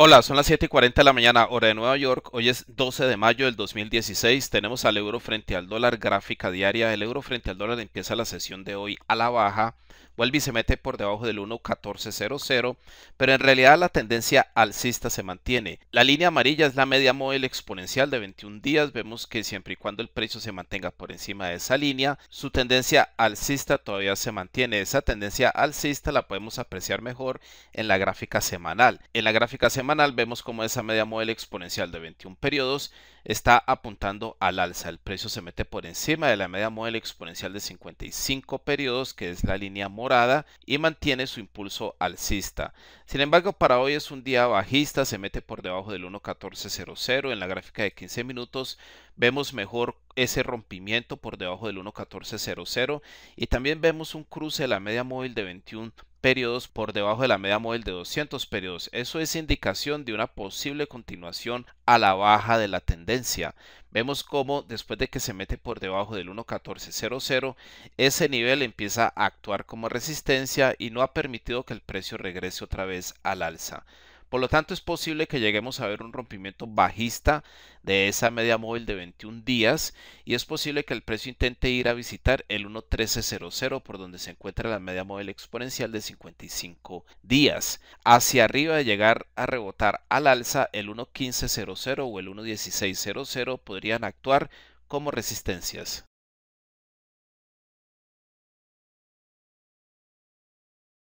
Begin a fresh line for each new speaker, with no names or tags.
Hola, son las 7 y 40 de la mañana, hora de Nueva York. Hoy es 12 de mayo del 2016. Tenemos al euro frente al dólar, gráfica diaria. El euro frente al dólar empieza la sesión de hoy a la baja, Vuelve y se mete por debajo del 1.1400, pero en realidad la tendencia alcista se mantiene. La línea amarilla es la media móvil exponencial de 21 días. Vemos que siempre y cuando el precio se mantenga por encima de esa línea, su tendencia alcista todavía se mantiene. Esa tendencia alcista la podemos apreciar mejor en la gráfica semanal. En la gráfica semanal vemos como esa media móvil exponencial de 21 periodos está apuntando al alza. El precio se mete por encima de la media móvil exponencial de 55 periodos, que es la línea móvil y mantiene su impulso alcista. Sin embargo, para hoy es un día bajista, se mete por debajo del 1.1400 en la gráfica de 15 minutos. Vemos mejor ese rompimiento por debajo del 1.1400 y también vemos un cruce de la media móvil de 21 periodos por debajo de la media móvil de 200 periodos. Eso es indicación de una posible continuación a la baja de la tendencia. Vemos cómo después de que se mete por debajo del 1.1400, ese nivel empieza a actuar como resistencia y no ha permitido que el precio regrese otra vez al alza. Por lo tanto, es posible que lleguemos a ver un rompimiento bajista de esa media móvil de 21 días y es posible que el precio intente ir a visitar el 1.1300 por donde se encuentra la media móvil exponencial de 55 días. Hacia arriba de llegar a rebotar al alza el 1.1500 o el 1.1600 podrían actuar como resistencias.